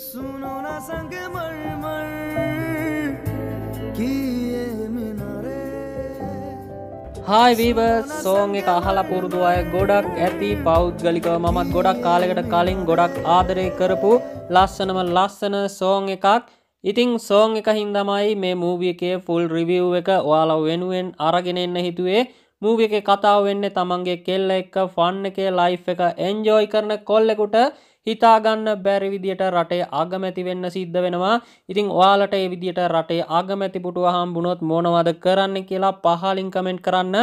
सुनो ना संग मर मर किए मिනරේ හායි වීවර් සෝන් එක අහලා පුරුදු අය ගොඩක් ඇති පෞද්ගලිකව මමත් ගොඩක් කාලෙකට කලින් ගොඩක් ආදරය කරපු ලස්සනම ලස්සන සෝන් එකක් ඉතිං සෝන් එක හින්දමයි මේ මූවිය එකේ ෆුල් රිවිව් එක ඔයාලා වෙනුවෙන් අරගෙනෙන්න හිතුවේ මූව එක කතාව වෙන්නේ තමන්ගේ කෙල්ල එක්ක ෆන්න එකේ ලයිෆ් එක එන්ජෝයි කරන කොල්ලෙකුට හිතාගන්න බැරි විදියට රටේ ආගමැති වෙන්න සිද්ධ වෙනවා ඉතින් ඔයාලට ඒ විදියට රටේ ආගමැති පුටුව හම්බුනොත් මොනවද කරන්න කියලා පහලින් කමෙන්ට් කරන්න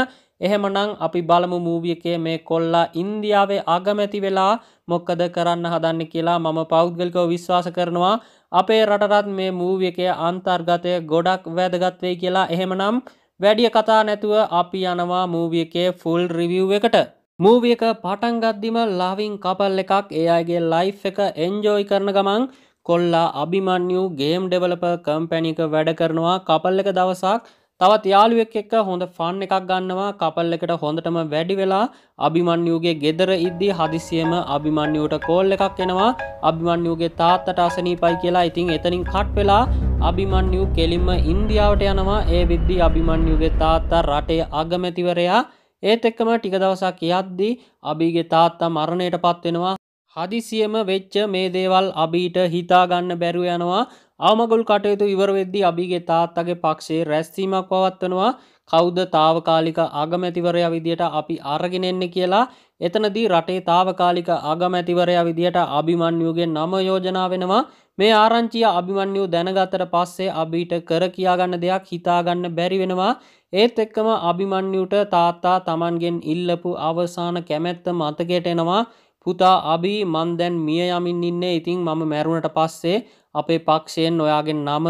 එහෙමනං අපි බලමු මූවිය එකේ මේ කොල්ලා ඉන්දියාවේ ආගමැති වෙලා මොක්කද කරන්න හදන්න කියලා මම පෞද්ගලිකව විශ්වාස කරනවා අපේ රටරත් මේ මූවිය එකේ අන්තර්ගතය ගොඩක් වැදගත් වෙයි කියලා එහෙමනම් වැඩිය කතා නැතුව අපි යනවා මූවිය එකේ ෆුල් රිවිව් එකට මූවිය එක පටන් ගද්දිම ලවින් කපල් එකක් ඒ අයගේ ලයිෆ් එක එන්ජෝයි කරන ගමන් කොල්ලා අභිමන්යු ගේම් ඩෙවලප කම්පැනික වැඩ කරනවා කපල් එක දවසක් තවත් යාළුවෙක් එක්ක හොඳ ෆන් එකක් ගන්නවා කපල් එකට හොඳටම වැඩි වෙලා අභිමන්යුගේ ගෙදර ඉද්දී හදිසියම අභිමන්යුට කෝල් එකක් එනවා අභිමන්යුගේ තාත්තට අසනීපයි කියලා ඉතින් එතනින් කට් වෙලා අභිමන්යු කෙලින්ම ඉන්දියාවට යනවා ඒ විද්දී අභිමන්යුගේ තාත්තා රටේ අගමැතිවරයා ඒත් එක්කම ටික දවසක් යද්දී අභිගේ තාත්තා මරණයට පත්වෙනවා හදිසියම වෙච්ච මේ දේවල් අභීට හිතාගන්න බැරුව යනවා ආමගොල් කටයුතු ඉවරවෙද්දි අභිගේ තාත්තගේ පක්ෂයේ රැස්වීමක් පවත්වනවා කෞද්ද තාවකාලික ආගමැතිවරයා විදියට අපි අරගෙන එන්න කියලා එතනදී රටේ තාවකාලික ආගමැතිවරයා විදියට අභිමන්යුගේ නම යෝජනා වෙනවා මේ ආරංචිය අභිමන්යු දැනගතට පස්සේ අභිට කර කියාගන්න දෙයක් හිතාගන්න බැරි වෙනවා ඒත් එක්කම අභිමන්යුට තාත්තා තමන්ගෙන් ඉල්ලපු අවසාන කැමැත්ත මතකයට එනවා පුතා අභි මන් දැන් මිය යමින් ඉන්නේ ඉතිං මම මැරුණට පස්සේ අපේ පක්ෂයෙන් ඔයාගෙන් නම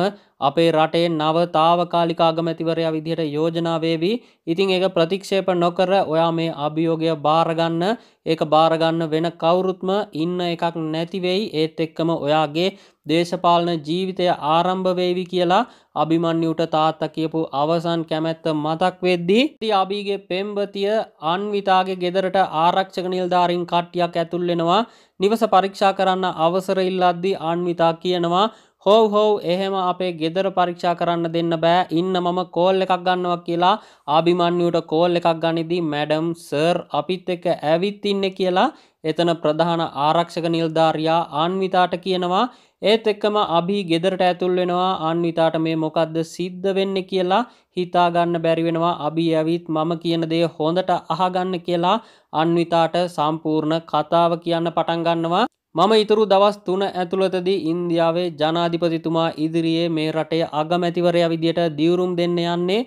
අපේ රටේ නව තාවකාලික අගමැතිවරයා විදිහට යෝජනා වේවි. ඉතින් ඒක ප්‍රතික්ෂේප නොකර ඔයා මේ අභියෝගය බාරගන්න, ඒක බාරගන්න වෙන කවුරුත්ම ඉන්න එකක් නැති වෙයි. ඒත් එක්කම ඔයාගේ දේශපාලන ජීවිතය ආරම්භ වේවි කියලා අභිමන්යුට තාත්තා කියපු අවසන් කැමැත්ත මතක් වෙද්දී ති අබීගේ පෙම්බතිය අන්විතාගේ ගෙදරට ආරක්ෂක නිල්ධාරින් කට්ටියක් ඇතුල් වෙනවා නිවස පරීක්ෂා කරන්න අවසර ඉල්ලද්දී අන්විතා කියනවා හෝව් හෝව් එහෙම අපේ ගෙදර පරීක්ෂා කරන්න දෙන්න බෑ ඉන්න මම කෝල් එකක් ගන්නවා කියලා ආභිමන්යුට කෝල් එකක් ගනිදී මැඩම් සර් අපිත් එක්ක ඇවිත් ඉන්නේ කියලා එතන ප්‍රධාන ආරක්ෂක නිල්ධාරයා ආන්විතාට කියනවා ඒත් එක්කම අභි ගෙදරට ඇතුල් වෙනවා ආන්විතාට මේ මොකද්ද සිද්ධ වෙන්නේ කියලා හිතාගන්න බැරි වෙනවා අභි ඇවිත් මම කියන දේ හොඳට අහගන්න කියලා අන්විතාට සම්පූර්ණ කතාව කියන්න පටන් ගන්නවා මම ඉතුරු දවස් තුන ඇතුළතදී ඉන්දියාවේ ජනාධිපතිතුමා ඉදිරියේ මේ රටේ අගමැතිවරයා විදියට දියුරුම් දෙන්න යන්නේ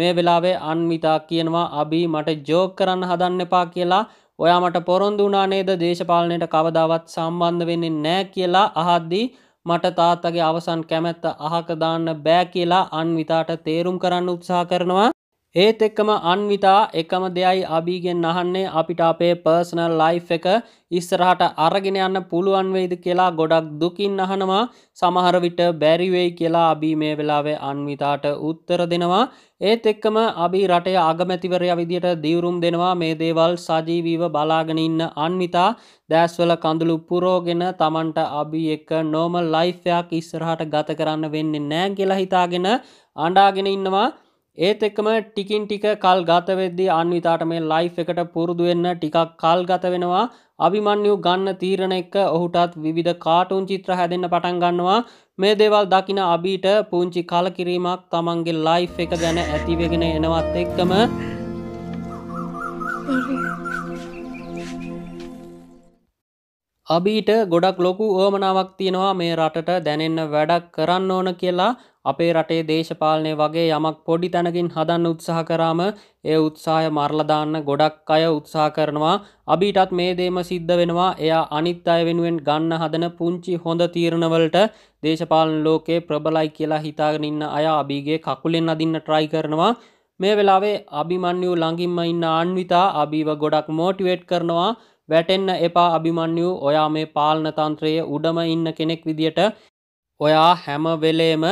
මේ වෙලාවේ අන්විතා කියනවා අබි මට ජෝක් කරන්න හදන්න එපා කියලා ඔයා මට පොරොන්දු වුණා නේද දේශපාලනයට කවදාවත් සම්බන්ධ වෙන්නේ නැහැ කියලා අහද්දී මට තාත්තගේ අවසන් කැමැත්ත අහක දාන්න බෑ කියලා අන්විතාට තේරුම් කරන්න උත්සාහ කරනවා ඒත් එක්කම අන්විතා එකම දෙයයි අබීගෙන් අහන්නේ අපිට අපේ පර්සනල් ලයි් එක ඉස්සරහට අරගෙන යන්න පුළුවන් වෙයිද කියලා ගොඩක් දුකින් අහනවා සමහර විට බැරිවෙයි කියලා අබී මේ වෙලාවේ අන්විතාට උත්තර දෙනවා ඒත් එක්කම අබි රටේ අගමැතිවරයා විදියට දිවුරුම් දෙනවා මේ දේවල් සජීවීව බලාගෙන ඉන්න අන්විතා දැස්වල කඳුළු පුරෝගෙන තමන්ට අබි එක නෝමල් ලයිෆ්යක් ඉස්සරහට ගත කරන්න වෙන්නේ නෑ කියලා හිතාගෙන අඩාගෙන ඉන්නවා ඒත් එක්කම ටිකින් ටික කල් ගතවෙද්දි අන්විතාට මේ ලයි් එකට පුරුදුවෙන්න ටිකක් කල් ගත වෙනවා අභිමන්්‍යු ගන්න තීරණ එක්ක ඔහුටත් විධ කාටුන් චිත්‍ර හැදෙන්න්න පටන් ගන්නවා මේ දේවල් දකින අබීට පුංචි කලකිරීමක් තමන්ගේ ලයි් එක ගැන ඇතිවගෙන එනවත් එක්කම Thank you. අබීට ගොඩක් ලොකු ඕමනාවක් තියෙනවා මේ රටට දැනෙන්න වැඩක් කරන්න ඕන කියලා අපේ රටේ දේශපාලනය වගේ යමක් පොඩි තැනකින් හදන්න උත්සාහ කරාම ඒ උත්සාහය මරලදාන්න ගොඩක් අය උත්සාහ කරනවා අබීටත් මේ දේම සිද්ධ වෙනවා එයා අනිත් අය වෙනුවෙන් ගන්න හදන පුංචි හොඳ තීරණවලට දේශපාලන ලෝකේ ප්‍රබලයි කියලා හිතාගෙන ඉන්න අය අබීගේ කකුලෙන් අදින්න ට්‍රයි කරනවා මේ වෙලාවේ අභිමන්‍යු ළඟින්ම ඉන්න අන්විතා අභීව ගොඩක් මෝටිවේට් කරනවා වැටෙන්න එපා අභිමන්‍යු ඔයා මේ පාලනතන්ත්‍රයේ උඩම ඉන්න කෙනෙක් විදියට ඔයා හැම වෙලේම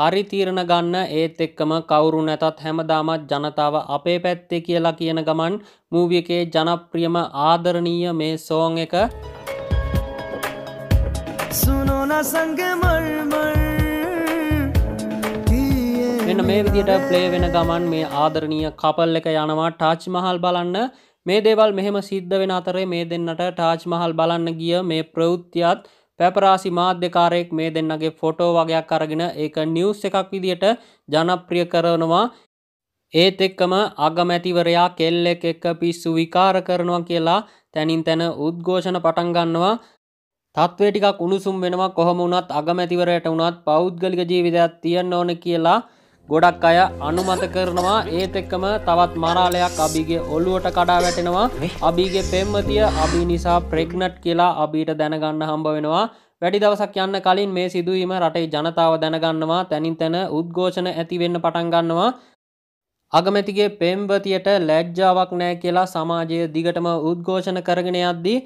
හරි තීරණ ගන්න ඒත් එක්කම කවුරු නැතත් හැමදාමත් ජනතාව අපේ පැත්තේ කියලා කියන ගමන් මූවිය එකේ ජනප්‍රියම ආදරණීය මේ සෝන් එක සුනෝන සංග මල්මල් මෙන්න මේ විදියට ප්ලේ වෙන ගමන් මේ ආදරණීය කපල් එක යනවා ටාච් මහල් බලන්න මේ දේවල් මෙහෙම සිද්ධ වෙන අතරේ මේ දෙන්නට ටාජ් මහල් බලන්න ගිය මේ ප්‍රවෘත්තියත් පැපරාසි මාධ්‍යකාරයෙක් මේ දෙන්නගේ ෆොටෝ වගයක් අරගෙන ඒක නිවස් එකක් විදියට ජනප්‍රිය කරනවා ඒත් එක්කම අගමැතිවරයා කෙල්ලෙක් එක්ක පිස්සු විකාර කරනවා කියලා තැනින් තැන උද්ඝෝෂණ පටන් ගන්නවා තත්ත්වේ ටිකක් උණුසුම් වෙනවා කොහොම වුණත් අගමැතිවරයට වුණත් පෞද්ගලික ජීවිතයක් තියෙන්න ඕන කියලා ගොඩක් අය අනුමත කරනවා ඒත් එක්කම තවත් මරාලයක් අභිගේ ඔල්ලුවට කඩා වැටෙනවා අභිගේ පෙම්මතිය අභි නිසා ප්‍රෙක්නට් කියලා අභීට දැනගන්න හම්බ වෙනවා වැඩි දවසක් යන්න කලින් මේ සිදුවීම රටේ ජනතාව දැනගන්නවා තැනින් තැන උද්ඝෝෂණ ඇතිවෙන්න පටන්ගන්නවා අගමැතිගේ පෙම්වතියට ලැජ්ජාවක් නෑ කියලා සමාජය දිගටම උද්ඝෝෂණ කරගෙන යද්දී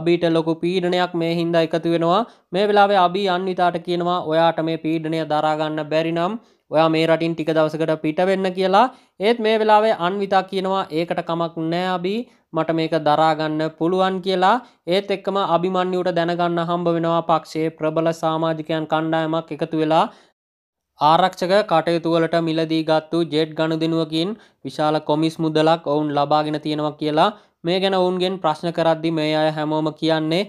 අබිට ලොකු පීඩනයක් මේ හින්දා එකතු වෙනවා මේ වෙලාවේ අබි අන්විතාට කියනවා ඔයාට මේ පීඩනය දරාගන්න බැරිනම් ඔයා මේ රටින් ටික දවසකට පිට වෙන්න කියලා ඒත් මේ වෙලාවේ අන්විතා කියනවා ඒකට කමක් නෑ අබි මට මේක දරාගන්න පුළුවන් කියලා ඒත් එක්කම අභිමන්්‍යුට දැනගන්න හම්බ වෙනවා පක්ෂයේ ප්‍රබල සාමාජිකයන් කණ්ඩායමක් එකතු වෙලා ආරක්ෂක කටයුතුවලට මිලදී ගත්තු ජෙට් ගණුදනුවකින් විශාල කොමිස් මුදලක් ඔවුන් ලබාගෙන තියෙනවා කියලා මේ ගැන ඔවුන්ගෙන් ප්‍රශ්න කරද්දි මේ අය හැමෝම කියන්නේ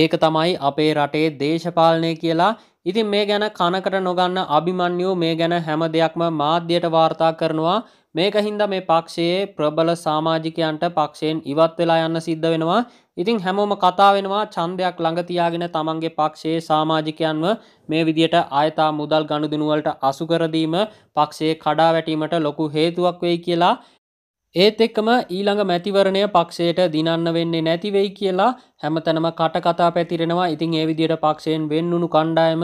ඒක තමයි අපේ රටේ දේශපාලනය කියලා ඉතින් මේ ගැන කනකට නොගන්න අභිමන්යෝ මේ ගැන හැම දෙයක්ම මාධ්‍යයට වාර්තා කරනවා මේක හින්දා මේ පක්ෂයේ ප්‍රබල සමාජිකයන්ට පක්ෂයෙන් ඉවත් වෙලා යන්න සිද්ධ වෙනවා ඉතින් හැමෝම කතා වෙනවා ඡන්දයක් ළඟ තියාගෙන තමන්ගේ පක්ෂයේ සමාජිකයන්ව මේ විදියට ආයතා මුදල් ගනුදෙනුවලට අසු කර දීම පක්ෂයේ කඩාවැටීමට ලොකු හේතුවක් වෙයි කියලා ඒත් එක්කම ඊළඟ මැතිවරණය පක්ෂයට දිනන්න වෙන්නේ නැතිවෙයි කියලා හැමතැනම කටකතා පැතිරෙනවා ඉතින් ඒ විදියට පක්ෂයෙන් වෙන්නුණු කණ්ඩායම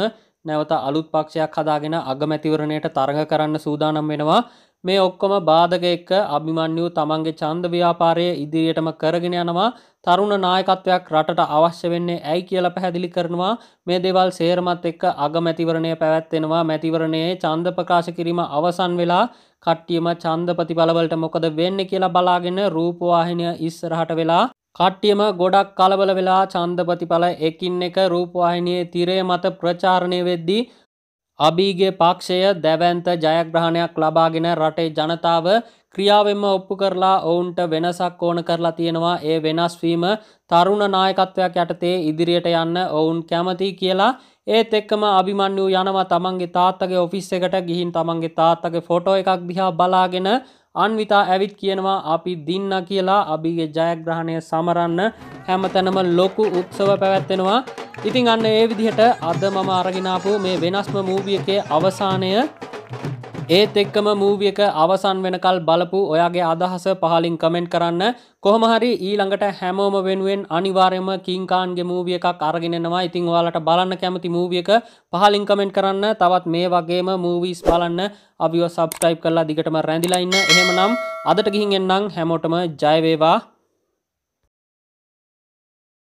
නැවත අලුත් පක්ෂයක් හදාගෙන අගමැතිවරණයට තරඟ කරන්න සූදානම් වෙනවා මේ ඔක්කොම බාධක එක්ක අභිමන්‍යු තමන්ගේ ඡන්ද ව්‍යාපාරය ඉදිරියටම කරගෙන යනවා තරුණ නායකත්වයක් රටට අවශ්‍ය වෙන්නේ ඇයි කියලා පැහැදිලි කරනවා මේ දේවල් සේරමත් එක්ක අගමැතිවරණය පැවැත්වෙනවා මැතිවරණයේ ඡන්ද ප්‍රකාශ කිරීම අවසන් වෙලා කට්ටියම ඡන්ද ප්‍රතිඵලවලට මොකද වෙන්නේ කියලා බලාගෙන රූපවාහිනිය ඉස්සරහට වෙලා කට්ටියම ගොඩක් කලබල වෙලා ඡන්ද ප්‍රතිඵල එකින් එක රූපවාහිනියේ තිරය මත ප්‍රචාරණය වෙද්දී අබීගේ පක්ෂය දැවන්ත ජයග්‍රහණයක් ලබාගෙන රටේ ජනතාව ක්‍රියාවෙන්ම ඔප්පු කරලා ඔවුන්ට වෙනසක් ඕන කරලා තියෙනවා ඒ වෙනස්වීම තරුණ නායකත්වයක් යටතේ ඉදිරියට යන්න ඔවුන් කැමති කියලා ඒත් එක්කම අභිමන්්‍යූ යනවා තමන්ගේ තාත්තගේ ඔෆිස් එකට ගිහින් තමන්ගේ තාත්තගේ ෆොටෝ එකක් දිහා බලාගෙන අන්විතා ඇවිත් කියනවා අපි දින්න කියලා අභිගේ ජයග්‍රහණය සමරන්න හැමතැනම ලොකු උත්සව පැවැත්වෙනවා ඉතින් අන්න ඒ විදිහට අද මම අරගෙනාපු මේ වෙනස්ම මූවියකේ අවසානය ඒත් එක්කම මූවියක අවසන් වෙනකල් බලපු ඔයාගේ අදහස පහලින් කමෙන්ට් කරන්න කොහමහරි ඊළඟට හැමෝම වෙනුවෙන් අනිවාර්යම කින්කාන්ගේ මූවිය එකක් අරගෙනෙනවා ඉතිං ඔයාලට බලන්න කැමති මූවියක පහලින් කමෙන්ට් කරන්න තවත් මේ වගේම මූවීස් බලන්න අවිව සබස්ක්‍රයිබ් කරලා දිගටම රැඳිලයින්න එහෙමනම් අදට ගිහින් එන්නම් හැමෝටම ජයවේවා